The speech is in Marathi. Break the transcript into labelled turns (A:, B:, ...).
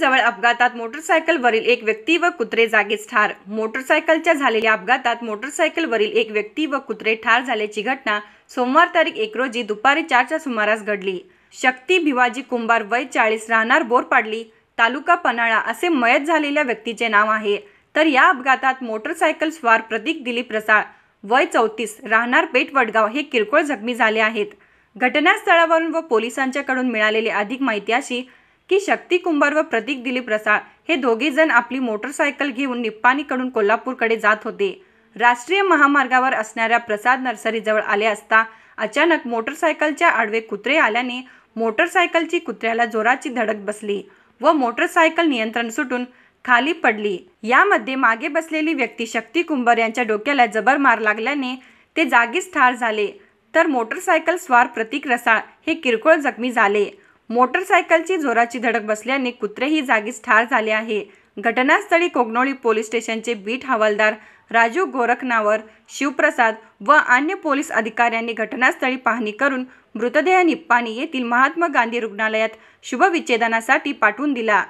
A: जवळ अपघातात मोटरसायकलवरील एक व्यक्ती व कुत्रे जागीच ठार मोटरसायकलच्या झालेल्या अपघातात मोटरसायकलवरील एक व्यक्ती व कुत्रे ठार झाल्याची घटना सोमवार तारीख एक रोजी दुपारी चारच्या सुमारास घडली शक्ती भिवाजी कुंभार वय चाळीस राहणार बोरपाडली तालुका पन्हाळा असे मयत झालेल्या व्यक्तीचे नाव आहे तर या अपघातात मोटरसायकल स्वार प्रतीक दिलीप रसाळ वय चौतीस राहणार पेठ वडगाव हे किरकोळ जखमी झाले आहेत घटनास्थळावरून व पोलिसांच्याकडून मिळालेली अधिक माहिती अशी की शक्ती कुंभार व प्रतीक दिलीप रसाळ हे दोघे जण आपली मोटरसायकल घेऊन निप्पाणीकडून कोल्हापूरकडे जात होते राष्ट्रीय महामार्गावर असणाऱ्या प्रसाद नर्सरीजवळ आले असता अचानक मोटरसायकलच्या आडवे कुत्रे आल्याने मोटरसायकलची कुत्र्याला जोराची धडक बसली व मोटरसायकल नियंत्रण सुटून खाली पडली यामध्ये मागे बसलेली व्यक्ती शक्ती कुंभार यांच्या डोक्याला जबर मार लागल्याने ते जागीच ठार झाले तर मोटरसायकल स्वार प्रतीक रसाळ हे किरकोळ जखमी झाले मोटरसायकलची जोराची धडक बसल्याने कुत्रेही जागीच ठार झाले आहे घटनास्थळी कोगनोळी पोलीस स्टेशनचे बीट हवालदार राजू गोरखनावर शिवप्रसाद व अन्य पोलीस अधिकाऱ्यांनी घटनास्थळी पाहणी करून मृतदेह निप्पाणी येथील महात्मा गांधी रुग्णालयात शुभविच्छेदनासाठी पाठवून दिला